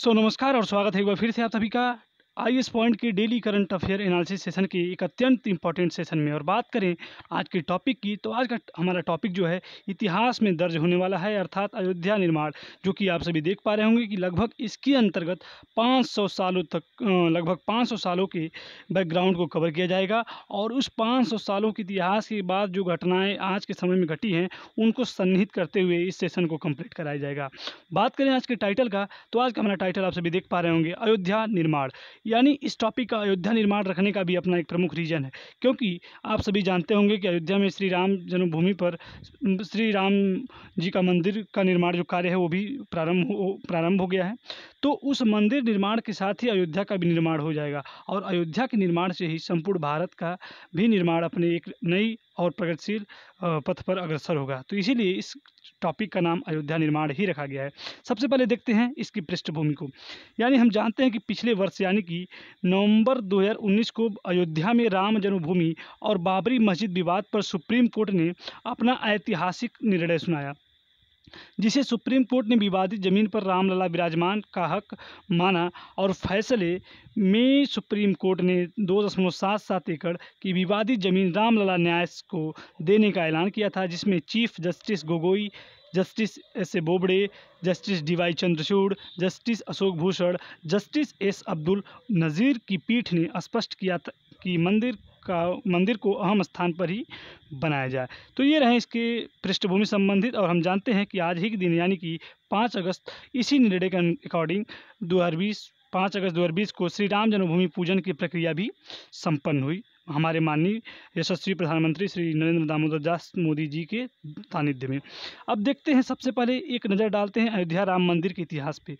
सो so, नमस्कार और स्वागत है एक बार फिर से आप सभी का आई एस पॉइंट के daily current affair analysis session के एक अत्यंत इंपॉर्टेंट सेशन में और बात करें आज के टॉपिक की तो आज का हमारा टॉपिक जो है इतिहास में दर्ज होने वाला है अर्थात अयोध्या निर्माण जो कि आप सभी देख पा रहे होंगे कि लगभग इसके अंतर्गत 500 सालों तक लगभग 500 सालों के बैकग्राउंड को कवर किया जाएगा और उस पाँच सालों के इतिहास के बाद जो घटनाएँ आज के समय में घटी हैं उनको सन्निहित करते हुए इस सेशन को कम्प्लीट कराया जाएगा बात करें आज के टाइटल का तो आज का हमारा टाइटल आप सभी देख पा रहे होंगे अयोध्या निर्माण यानी इस टॉपिक का अयोध्या निर्माण रखने का भी अपना एक प्रमुख रीजन है क्योंकि आप सभी जानते होंगे कि अयोध्या में श्री राम जन्मभूमि पर श्री राम जी का मंदिर का निर्माण जो कार्य है वो भी प्रारंभ हो प्रारंभ हो गया है तो उस मंदिर निर्माण के साथ ही अयोध्या का भी निर्माण हो जाएगा और अयोध्या के निर्माण से ही संपूर्ण भारत का भी निर्माण अपने एक नई और प्रगतिशील पथ पर अग्रसर होगा तो इसीलिए इस टॉपिक का नाम अयोध्या निर्माण ही रखा गया है सबसे पहले देखते हैं इसकी पृष्ठभूमि को यानी हम जानते हैं कि पिछले वर्ष यानी कि नवंबर 2019 को अयोध्या में राम जन्मभूमि और बाबरी मस्जिद विवाद पर सुप्रीम कोर्ट ने अपना ऐतिहासिक निर्णय सुनाया जिसे सुप्रीम कोर्ट ने विवादित जमीन पर रामलला विराजमान का हक माना और फैसले में सुप्रीम कोर्ट ने दो दशमलव सात सात एकड़ की विवादित जमीन रामलला न्याय को देने का ऐलान किया था जिसमें chief justice Gogoi justice S A Bobde justice D Y Chandrachud justice Ashok Bhushan justice S Abdul Nazeer की पीठ ने स्पष्ट किया कि मंदिर का मंदिर को अहम स्थान पर ही बनाया जाए तो ये रहे इसके पृष्ठभूमि संबंधित और हम जानते हैं कि आज ही के दिन यानी कि पाँच अगस्त इसी निर्णय के अकॉर्डिंग दो हज़ार बीस पाँच अगस्त दो हज़ार बीस को श्री राम जन्मभूमि पूजन की प्रक्रिया भी संपन्न हुई हमारे माननीय यशस्वी प्रधानमंत्री श्री नरेंद्र दामोदर दास मोदी जी के सानिध्य में अब देखते हैं सबसे पहले एक नज़र डालते हैं अयोध्या राम मंदिर के इतिहास पे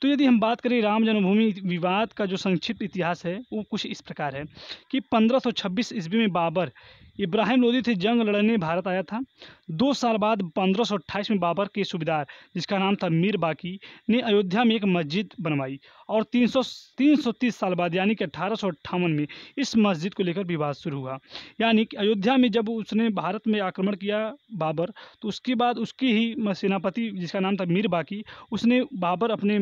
तो यदि हम बात करें राम जन्मभूमि विवाद का जो संक्षिप्त इतिहास है वो कुछ इस प्रकार है कि 1526 ईस्वी में बाबर इब्राहिम लोदी थे जंग लड़ने भारत आया था दो साल बाद 1528 में बाबर के सूबेदार जिसका नाम था मीर बाकी ने अयोध्या में एक मस्जिद बनवाई और 300 330 साल बाद यानी कि अठारह में इस मस्जिद को लेकर विवाद शुरू हुआ यानी कि अयोध्या में जब उसने भारत में आक्रमण किया बाबर तो उसके बाद उसकी ही सेनापति जिसका नाम था मीर बाकी उसने बाबर अपने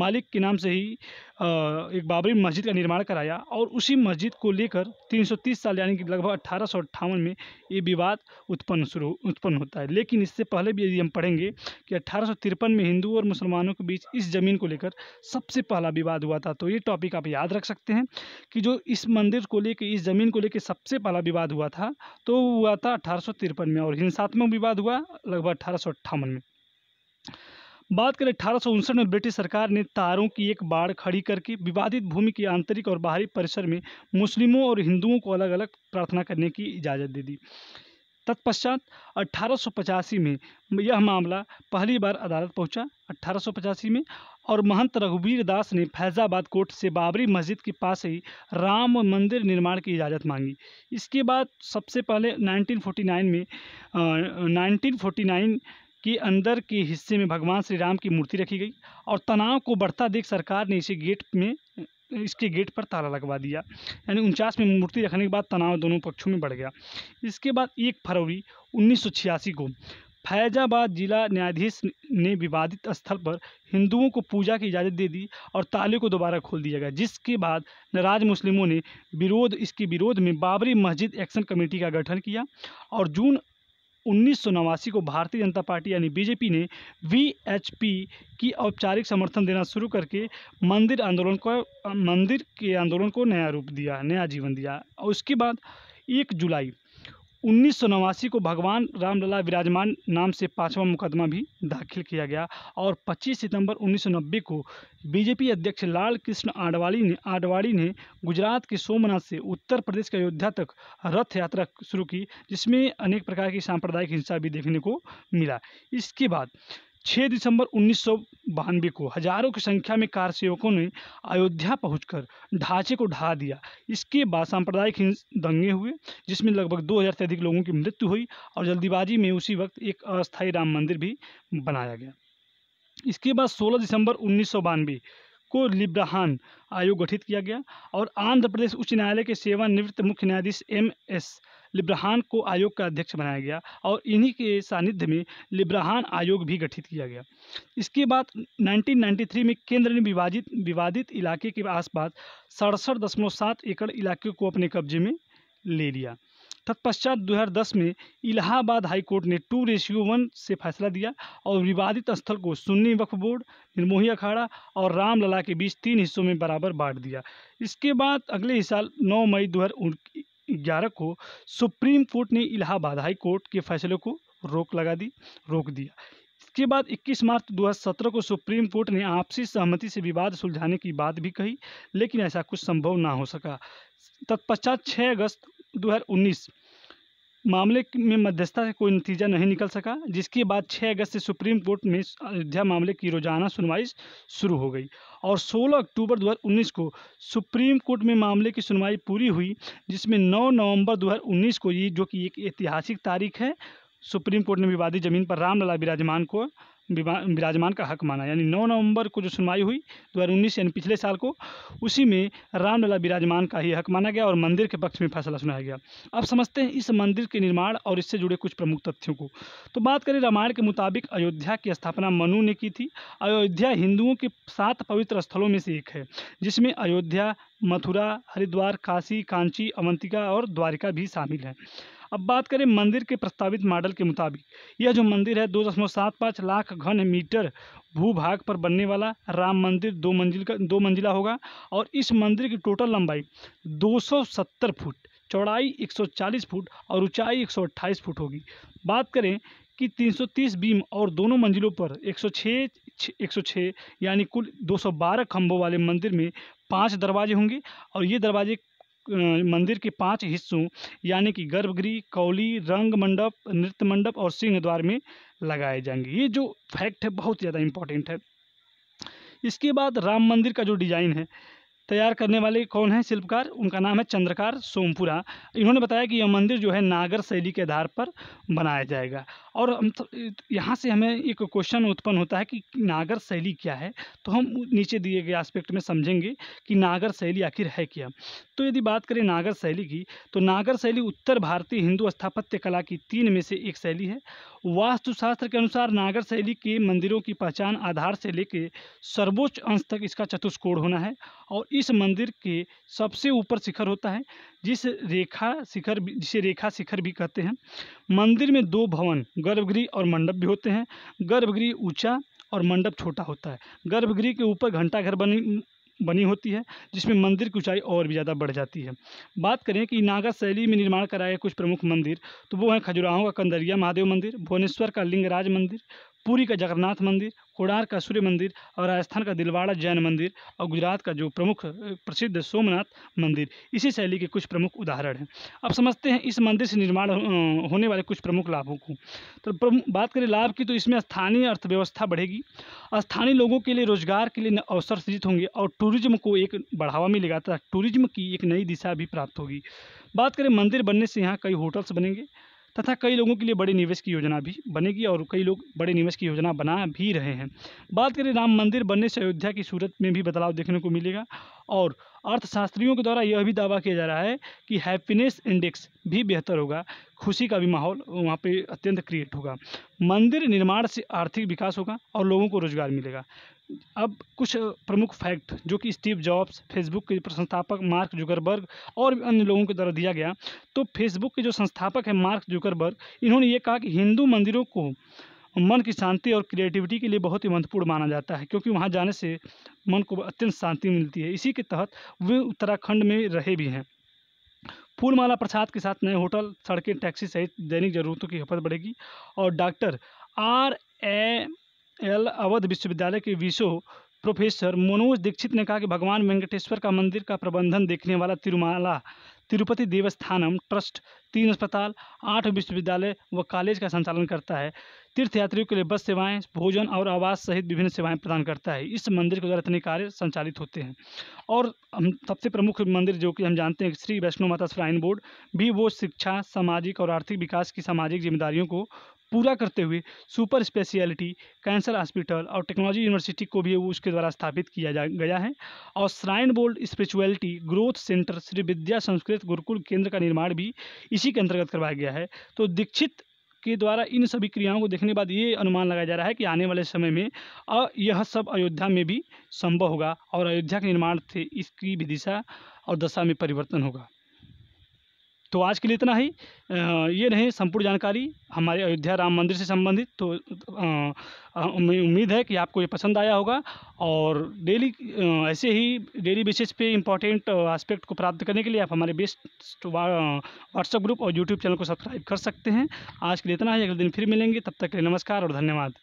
मालिक के नाम से ही एक बाबरी मस्जिद का निर्माण कराया और उसी मस्जिद को लेकर 330 साल यानी कि लगभग अठारह में ये विवाद उत्पन्न शुरू उत्पन्न होता है लेकिन इससे पहले भी यदि हम पढ़ेंगे कि अठारह में हिंदू और मुसलमानों के बीच इस ज़मीन को लेकर सबसे पहला विवाद हुआ था तो ये टॉपिक आप याद रख सकते हैं कि जो इस मंदिर को लेकर इस ज़मीन को लेकर सबसे पहला विवाद हुआ था तो हुआ था अठारह में और हिंसात्मक विवाद हुआ लगभग अठारह में बात करें अठारह में ब्रिटिश सरकार ने तारों की एक बाढ़ खड़ी करके विवादित भूमि के आंतरिक और बाहरी परिसर में मुस्लिमों और हिंदुओं को अलग अलग प्रार्थना करने की इजाज़त दे दी तत्पश्चात अट्ठारह में यह मामला पहली बार अदालत पहुंचा अठारह में और महंत रघुवीर दास ने फैज़ाबाद कोर्ट से बाबरी मस्जिद के पास ही राम मंदिर निर्माण की इजाज़त मांगी इसके बाद सबसे पहले 1949 में आ, 1949 के अंदर के हिस्से में भगवान श्री राम की मूर्ति रखी गई और तनाव को बढ़ता देख सरकार ने इसे गेट में इसके गेट पर ताला लगवा दिया यानी उनचास में मूर्ति रखने के बाद तनाव दोनों पक्षों में बढ़ गया इसके बाद एक फरवरी उन्नीस को फैजाबाद जिला न्यायाधीश ने विवादित स्थल पर हिंदुओं को पूजा की इजाज़त दे दी और ताले को दोबारा खोल दिया गया जिसके बाद नाराज मुस्लिमों ने विरोध इसके विरोध में बाबरी मस्जिद एक्शन कमेटी का गठन किया और जून उन्नीस को भारतीय जनता पार्टी यानी बीजेपी ने वीएचपी की औपचारिक समर्थन देना शुरू करके मंदिर आंदोलन को मंदिर के आंदोलन को नया रूप दिया नया जीवन दिया उसके बाद एक जुलाई उन्नीस को भगवान रामलला विराजमान नाम से पांचवा मुकदमा भी दाखिल किया गया और 25 सितंबर 1990 को बीजेपी अध्यक्ष लाल कृष्ण आडवाणी ने आडवाणी ने गुजरात के सोमनाथ से उत्तर प्रदेश के अयोध्या तक रथ यात्रा शुरू की जिसमें अनेक प्रकार की सांप्रदायिक हिंसा भी देखने को मिला इसके बाद 6 दिसंबर उन्नीस को हजारों की संख्या में कार सेवकों ने अयोध्या पहुंचकर ढांचे को ढा दिया इसके बाद सांप्रदायिक दंगे हुए जिसमें लगभग 2000 से अधिक लोगों की मृत्यु हुई और जल्दीबाजी में उसी वक्त एक अस्थायी राम मंदिर भी बनाया गया इसके बाद 16 दिसंबर उन्नीस को लिब्राहान आयोग गठित किया गया और आंध्र प्रदेश उच्च न्यायालय के सेवानिवृत्त मुख्य न्यायाधीश एम एस लिब्रहान को आयोग का अध्यक्ष बनाया गया और इन्हीं के सानिध्य में लिब्रहान आयोग भी गठित किया गया इसके बाद 1993 में केंद्र ने विभाजित विवादित इलाके के आसपास सड़सठ दशमलव सात एकड़ इलाके को अपने कब्जे में ले लिया तत्पश्चात 2010 में इलाहाबाद हाई कोर्ट ने टू रेशियो वन से फैसला दिया और विवादित स्थल को सुन्नी वक्फ बोर्ड निर्मोही अखाड़ा और रामलला के बीच तीन हिस्सों में बराबर बांट दिया इसके बाद अगले ही साल 9 मई दो 2011 को सुप्रीम कोर्ट ने इलाहाबाद हाई कोर्ट के फैसले को रोक लगा दी रोक दिया इसके बाद 21 मार्च 2017 को सुप्रीम कोर्ट ने आपसी सहमति से विवाद सुलझाने की बात भी कही लेकिन ऐसा कुछ संभव ना हो सका तत्पश्चात 6 अगस्त मामले में मध्यस्थता से कोई नतीजा नहीं निकल सका जिसके बाद 6 अगस्त से सुप्रीम कोर्ट में अयोध्या मामले की रोजाना सुनवाई शुरू हो गई और 16 अक्टूबर 2019 को सुप्रीम कोर्ट में मामले की सुनवाई पूरी हुई जिसमें 9 नवंबर 2019 को ये जो कि एक ऐतिहासिक तारीख है सुप्रीम कोर्ट ने विवादी जमीन पर रामलला विराजमान को विराजमान का हक माना यानी नौ नवंबर को जो सुनवाई हुई दो हज़ार उन्नीस यानी पिछले साल को उसी में रामलला विराजमान का ही हक माना गया और मंदिर के पक्ष में फैसला सुनाया गया अब समझते हैं इस मंदिर के निर्माण और इससे जुड़े कुछ प्रमुख तथ्यों को तो बात करें रामायण के मुताबिक अयोध्या की स्थापना मनु ने की थी अयोध्या हिंदुओं के सात पवित्र स्थलों में से एक है जिसमें अयोध्या मथुरा हरिद्वार काशी कांची अवंतिका और द्वारिका भी शामिल हैं अब बात करें मंदिर के प्रस्तावित मॉडल के मुताबिक यह जो मंदिर है दो दशमलव सात पाँच लाख घन मीटर भूभाग पर बनने वाला राम मंदिर दो मंजिल का दो मंजिला होगा और इस मंदिर की टोटल लंबाई 270 फुट चौड़ाई 140 फुट और ऊंचाई 128 फुट होगी बात करें कि 330 बीम और दोनों मंजिलों पर 106 106 यानी कुल 212 खंभों वाले मंदिर में पांच दरवाजे होंगे और ये दरवाजे मंदिर के पांच हिस्सों यानी कि गर्भगृह कौली रंग मंडप नृत्य मंडप और सिंह द्वार में लगाए जाएंगे ये जो फैक्ट है बहुत ज़्यादा इम्पोर्टेंट है इसके बाद राम मंदिर का जो डिज़ाइन है तैयार करने वाले कौन हैं शिल्पकार उनका नाम है चंद्रकार सोमपुरा इन्होंने बताया कि यह मंदिर जो है नागर शैली के आधार पर बनाया जाएगा और हम यहाँ से हमें एक क्वेश्चन उत्पन्न होता है कि नागर शैली क्या है तो हम नीचे दिए गए आस्पेक्ट में समझेंगे कि नागर शैली आखिर है क्या तो यदि बात करें नागर शैली की तो नागर शैली उत्तर भारतीय हिंदू स्थापत्य कला की तीन में से एक शैली है वास्तुशास्त्र के अनुसार नागर शैली के मंदिरों की पहचान आधार से लेकर सर्वोच्च अंश तक इसका चतुष्कोण होना है और इस मंदिर के सबसे ऊपर शिखर होता है जिस रेखा शिखर जिसे रेखा शिखर भी कहते हैं मंदिर में दो भवन गर्भगृह और मंडप भी होते हैं गर्भगृह ऊंचा और मंडप छोटा होता है गर्भगृह के ऊपर घंटाघर बनी बनी होती है जिसमें मंदिर की ऊंचाई और भी ज़्यादा बढ़ जाती है बात करें कि नागा शैली में निर्माण कराए कुछ प्रमुख मंदिर तो वो हैं खजुराहों का कंदरिया महादेव मंदिर भुवनेश्वर का लिंगराज मंदिर पुरी का जगन्नाथ मंदिर कोडार का सूर्य मंदिर और राजस्थान का दिलवाड़ा जैन मंदिर और गुजरात का जो प्रमुख प्रसिद्ध सोमनाथ मंदिर इसी शैली के कुछ प्रमुख उदाहरण हैं अब समझते हैं इस मंदिर से निर्माण होने वाले कुछ प्रमुख लाभों को तो बात करें लाभ की तो इसमें स्थानीय अर्थव्यवस्था बढ़ेगी स्थानीय लोगों के लिए रोजगार के लिए अवसर सृजित होंगे और टूरिज्म को एक बढ़ावा मिलेगा तथा टूरिज्म की एक नई दिशा भी प्राप्त होगी बात करें मंदिर बनने से यहाँ कई होटल्स बनेंगे तथा कई लोगों के लिए बड़े निवेश की योजना भी बनेगी और कई लोग बड़े निवेश की योजना बना भी रहे हैं बात करें राम मंदिर बनने से अयोध्या की सूरत में भी बदलाव देखने को मिलेगा और अर्थशास्त्रियों के द्वारा यह भी दावा किया जा रहा है कि हैप्पीनेस इंडेक्स भी बेहतर होगा खुशी का भी माहौल वहाँ पर अत्यंत क्रिएट होगा मंदिर निर्माण से आर्थिक विकास होगा और लोगों को रोजगार मिलेगा अब कुछ प्रमुख फैक्ट जो कि स्टीव जॉब्स फेसबुक के संस्थापक मार्क जुकरबर्ग और अन्य लोगों के द्वारा दिया गया तो फेसबुक के जो संस्थापक हैं मार्क जुकरबर्ग इन्होंने ये कहा कि हिंदू मंदिरों को मन की शांति और क्रिएटिविटी के लिए बहुत ही महत्वपूर्ण माना जाता है क्योंकि वहाँ जाने से मन को अत्यंत शांति मिलती है इसी के तहत वे उत्तराखंड में रहे भी हैं फूलमाला प्रसाद के साथ नए होटल सड़कें टैक्सी सहित दैनिक जरूरतों की खपत बढ़ेगी और doctor R A L Awadh विश्वविद्यालय के विशो प्रोफेसर मनोज दीक्षित ने कहा कि भगवान वेंकटेश्वर का मंदिर का प्रबंधन देखने वाला तिरुमाला तिरुपति देवस्थानम ट्रस्ट तीन अस्पताल आठ विश्वविद्यालय व कॉलेज का संचालन करता है तीर्थयात्रियों के लिए बस सेवाएं भोजन और आवास सहित विभिन्न सेवाएं प्रदान करता है इस मंदिर के द्वारा इतने कार्य संचालित होते हैं और हम सबसे प्रमुख मंदिर जो कि हम जानते हैं श्री वैष्णो माता श्राइन बोर्ड भी वो शिक्षा सामाजिक और आर्थिक विकास की सामाजिक जिम्मेदारियों को पूरा करते हुए सुपर स्पेशलिटी कैंसर हॉस्पिटल और टेक्नोलॉजी यूनिवर्सिटी को भी उसके द्वारा स्थापित किया जा गया है और shrine board spirituality growth centre Shri Vidya Sanskrit Gurukul Kendra का निर्माण भी इसी के अंतर्गत करवाया गया है तो दीक्षित के द्वारा इन सभी क्रियाओं को देखने के बाद ये अनुमान लगाया जा रहा है कि आने वाले समय में यह सब अयोध्या में भी संभव होगा और अयोध्या के निर्माण से इसकी भी दिशा और दशा में परिवर्तन होगा तो आज के लिए इतना ही ये रहे संपूर्ण जानकारी हमारे अयोध्या राम मंदिर से संबंधित तो उम्मीद है कि आपको ये पसंद आया होगा और डेली ऐसे ही डेली बेसिस पे इम्पॉर्टेंट आस्पेक्ट को प्राप्त करने के लिए आप हमारे बेस्ट व्हाट्सएप ग्रुप और यूट्यूब चैनल को सब्सक्राइब कर सकते हैं आज के लिए इतना ही अगले दिन फिर मिलेंगे तब तक के लिए नमस्कार और धन्यवाद